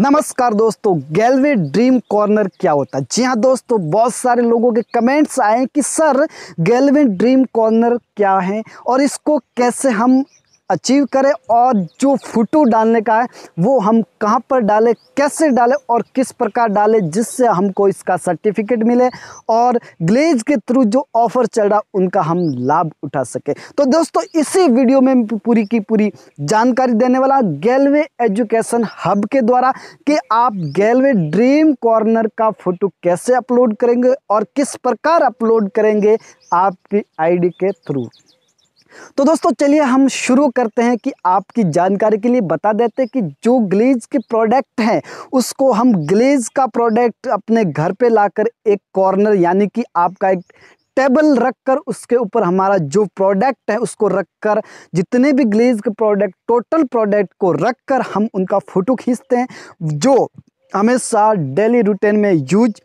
नमस्कार दोस्तों गैलवे dream corner क्या होता है जी हाँ दोस्तों बहुत सारे लोगों के कमेंट्स आए कि सर गैलवे ड्रीम कॉर्नर क्या है और इसको कैसे हम अचीव करें और जो फ़ोटो डालने का है वो हम कहाँ पर डालें कैसे डालें और किस प्रकार डालें जिससे हमको इसका सर्टिफिकेट मिले और ग्लेज के थ्रू जो ऑफ़र चल रहा उनका हम लाभ उठा सकें तो दोस्तों इसी वीडियो में पूरी की पूरी जानकारी देने वाला गैलवे एजुकेशन हब के द्वारा कि आप गैलवे ड्रीम कॉर्नर का फ़ोटो कैसे अपलोड करेंगे और किस प्रकार अपलोड करेंगे आपकी आई के थ्रू तो दोस्तों चलिए हम शुरू करते हैं कि आपकी जानकारी के लिए बता देते हैं कि जो ग्लेज के प्रोडक्ट हैं उसको हम ग्लेज का प्रोडक्ट अपने घर पे लाकर एक कॉर्नर यानी कि आपका एक टेबल रख कर उसके ऊपर हमारा जो प्रोडक्ट है उसको रख कर जितने भी ग्लेज के प्रोडक्ट टोटल प्रोडक्ट को रख कर हम उनका फ़ोटो खींचते हैं जो हमेशा डेली रूटीन में यूज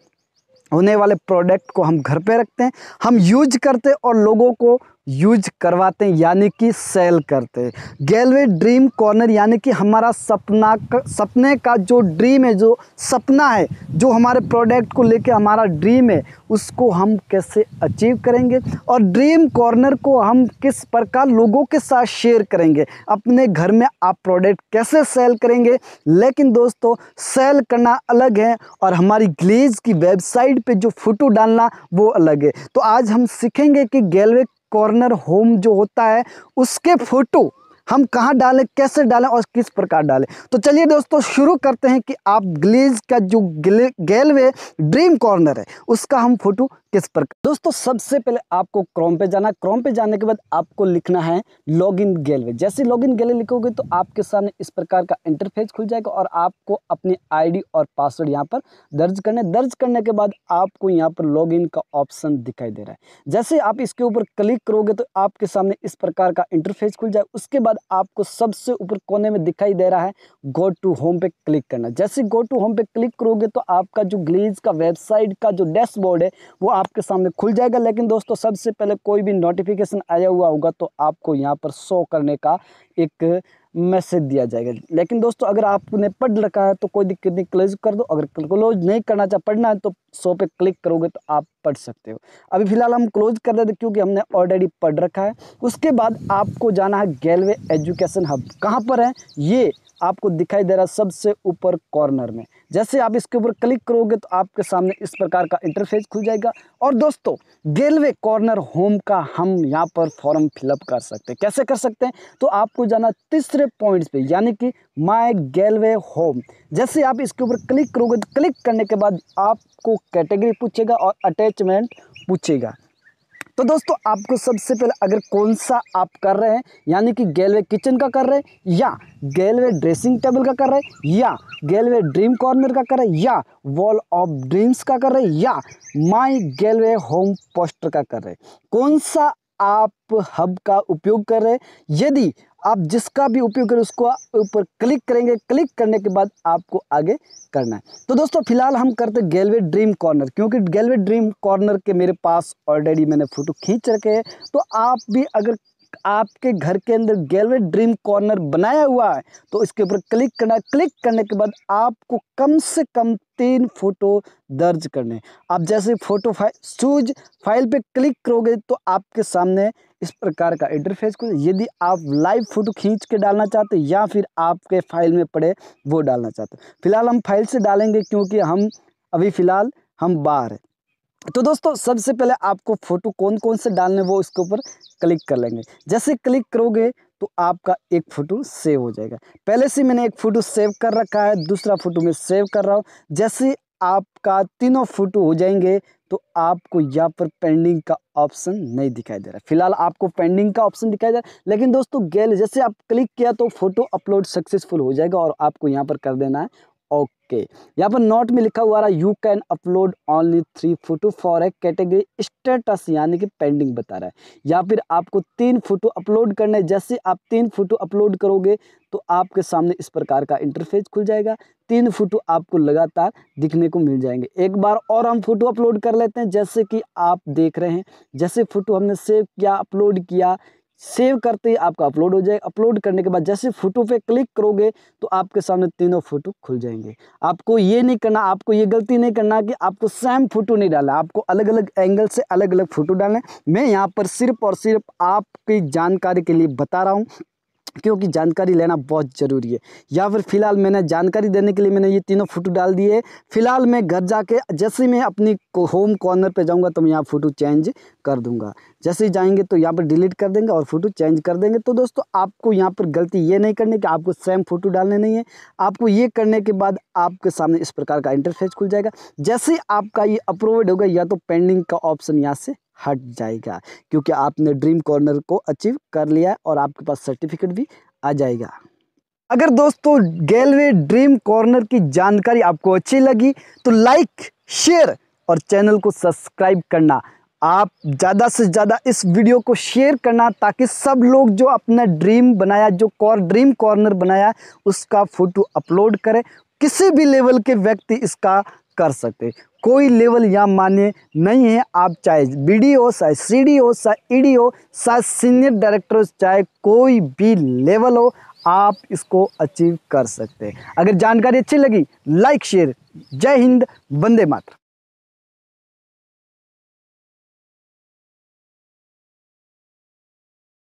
होने वाले प्रोडक्ट को हम घर पे रखते हैं हम यूज करते और लोगों को यूज करवाते हैं यानी कि सेल करते हैं गैलवे ड्रीम कॉर्नर यानी कि हमारा सपना का सपने का जो ड्रीम है जो सपना है जो हमारे प्रोडक्ट को लेके हमारा ड्रीम है उसको हम कैसे अचीव करेंगे और ड्रीम कॉर्नर को हम किस प्रकार लोगों के साथ शेयर करेंगे अपने घर में आप प्रोडक्ट कैसे सेल करेंगे लेकिन दोस्तों सेल करना अलग है और हमारी ग्लेज की वेबसाइट पर जो फ़ोटो डालना वो अलग है तो आज हम सीखेंगे कि गैलवे कॉर्नर होम जो होता है उसके फोटो हम कहाँ डालें कैसे डालें और किस प्रकार डालें तो चलिए दोस्तों शुरू करते हैं कि आप ग्लेज का जो ग्ले गेलवे ड्रीम कॉर्नर है उसका हम फोटो किस प्रकार दोस्तों सबसे पहले आपको क्रोम पे जाना क्रोम पे जाने के बाद आपको लिखना है लॉग इन गेलवे जैसे लॉग इन गेलवे लिखोगे तो आपके सामने इस प्रकार का इंटरफेस खुल जाएगा और आपको अपनी आई और पासवर्ड यहाँ पर दर्ज करने दर्ज करने के बाद आपको यहाँ पर लॉग इन का ऑप्शन दिखाई दे रहा है जैसे आप इसके ऊपर क्लिक करोगे तो आपके सामने इस प्रकार का इंटरफेस खुल जाए उसके बाद बाद आपको सबसे ऊपर कोने में दिखाई दे रहा है गो टू होम पे क्लिक करना जैसे गो टू होम पे क्लिक करोगे तो आपका जो ग्लीज का वेबसाइट का जो डैशबोर्ड है वो आपके सामने खुल जाएगा लेकिन दोस्तों सबसे पहले कोई भी नोटिफिकेशन आया हुआ होगा तो आपको यहाँ पर शो करने का एक मैसेज दिया जाएगा लेकिन दोस्तों अगर आपने पढ़ रखा है तो कोई दिक्कत नहीं क्लोज कर दो अगर क्लोज नहीं करना चाहे पढ़ना है तो शो पे क्लिक करोगे तो आप पढ़ सकते हो अभी फिलहाल हम क्लोज कर देते क्योंकि हमने ऑलरेडी पढ़ रखा है उसके बाद आपको जाना है गैलवे एजुकेशन हब कहाँ पर है ये आपको दिखाई दे रहा है सबसे ऊपर कॉर्नर में जैसे आप इसके ऊपर क्लिक करोगे तो आपके सामने इस प्रकार का इंटरफेस खुल जाएगा और दोस्तों गेलवे कॉर्नर होम का हम यहाँ पर फॉर्म फिलअप कर सकते हैं कैसे कर सकते हैं तो आपको जाना तीसरे पॉइंट्स पे यानी कि माय गेलवे होम जैसे आप इसके ऊपर क्लिक करोगे तो क्लिक करने के बाद आपको कैटेगरी पूछेगा और अटैचमेंट पूछेगा तो दोस्तों आपको सबसे पहले अगर कौन सा आप कर रहे हैं यानी कि गैलवे किचन का कर रहे हैं या गैलवे ड्रेसिंग टेबल का कर रहे हैं या गैलवे ड्रीम कॉर्नर का कर रहे हैं या वॉल ऑफ ड्रीम्स का कर रहे हैं या माई गैलवे होम पोस्टर का कर रहे हैं कौन सा आप हब का उपयोग कर रहे हैं यदि आप जिसका भी उपयोग करें उसको ऊपर क्लिक करेंगे क्लिक करने के बाद आपको आगे करना है तो दोस्तों फिलहाल हम करते गेलवे ड्रीम कॉर्नर क्योंकि गेलवे ड्रीम कॉर्नर के मेरे पास ऑलरेडी मैंने फ़ोटो खींच रखे हैं तो आप भी अगर आपके घर के अंदर गैलरी ड्रीम कॉर्नर बनाया हुआ है तो इसके ऊपर क्लिक करना क्लिक करने के बाद आपको कम से कम तीन फ़ोटो दर्ज करने आप जैसे फ़ोटो फाइल सूज फाइल पे क्लिक करोगे तो आपके सामने इस प्रकार का इंटरफेस को यदि आप लाइव फ़ोटो खींच के डालना चाहते या फिर आपके फाइल में पड़े वो डालना चाहते फिलहाल हम फाइल से डालेंगे क्योंकि हम अभी फ़िलहाल हम बाहर हैं तो दोस्तों सबसे पहले आपको फ़ोटो कौन कौन से डालने वो इसके ऊपर क्लिक कर लेंगे जैसे क्लिक करोगे तो आपका एक फ़ोटो सेव हो जाएगा पहले से मैंने एक फ़ोटो सेव कर रखा है दूसरा फ़ोटो मैं सेव कर रहा हूँ जैसे आपका तीनों फ़ोटो हो जाएंगे तो आपको यहाँ पर पेंडिंग का ऑप्शन नहीं दिखाई दे रहा फिलहाल आपको पेंडिंग का ऑप्शन दिखाई दे रहा है लेकिन दोस्तों गैल जैसे आप क्लिक किया तो फोटो अपलोड सक्सेसफुल हो जाएगा और आपको यहाँ पर कर देना है ओके यहाँ पर नोट में लिखा हुआ रहा you can upload only three photo for a category status यानी कि पेंडिंग बता रहा है या फिर आपको तीन फोटो अपलोड करने जैसे आप तीन फोटो अपलोड करोगे तो आपके सामने इस प्रकार का इंटरफेस खुल जाएगा तीन फोटो आपको लगातार दिखने को मिल जाएंगे एक बार और हम फोटो अपलोड कर लेते हैं जैसे कि आप देख रहे हैं जैसे फोटो हमने सेव किया अपलोड किया सेव करते ही आपका अपलोड हो जाएगा अपलोड करने के बाद जैसे फ़ोटो पे क्लिक करोगे तो आपके सामने तीनों फ़ोटो खुल जाएंगे आपको ये नहीं करना आपको ये गलती नहीं करना कि आपको सेम फ़ोटो नहीं डालना आपको अलग अलग एंगल से अलग अलग फ़ोटो डालना मैं यहाँ पर सिर्फ और सिर्फ आपकी जानकारी के लिए बता रहा हूँ क्योंकि जानकारी लेना बहुत ज़रूरी है या फिर फिलहाल मैंने जानकारी देने के लिए मैंने ये तीनों फ़ोटो डाल दिए फिलहाल मैं घर जाके जैसे मैं अपनी होम कॉर्नर पे जाऊंगा तो मैं यहाँ फ़ोटो चेंज कर दूंगा जैसे ही जाएंगे तो यहाँ पर डिलीट कर देंगे और फ़ोटो चेंज कर देंगे तो दोस्तों आपको यहाँ पर गलती ये नहीं करनी कि आपको सेम फ़ोटो डालने नहीं है आपको ये करने के बाद आपके सामने इस प्रकार का इंटरफेस खुल जाएगा जैसे आपका ये अप्रूवड होगा या तो पेंडिंग का ऑप्शन यहाँ से हट जाएगा क्योंकि आपने ड्रीम कॉर्नर को अचीव कर लिया और आपके पास सर्टिफिकेट भी आ जाएगा अगर दोस्तों गैलवे ड्रीम कॉर्नर की जानकारी आपको अच्छी लगी तो लाइक शेयर और चैनल को सब्सक्राइब करना आप ज़्यादा से ज़्यादा इस वीडियो को शेयर करना ताकि सब लोग जो अपना ड्रीम बनाया जो कॉर ड्रीम कॉर्नर बनाया उसका फ़ोटो अपलोड करें किसी भी लेवल के व्यक्ति इसका कर सकते कोई लेवल यहाँ मान्य नहीं है आप चाहे बी डी हो चाहे सी डी हो चाहे ई डी हो चाहे सीनियर डायरेक्टर हो चाहे कोई भी लेवल हो आप इसको अचीव कर सकते हैं अगर जानकारी अच्छी लगी लाइक शेयर जय हिंद वंदे मातरम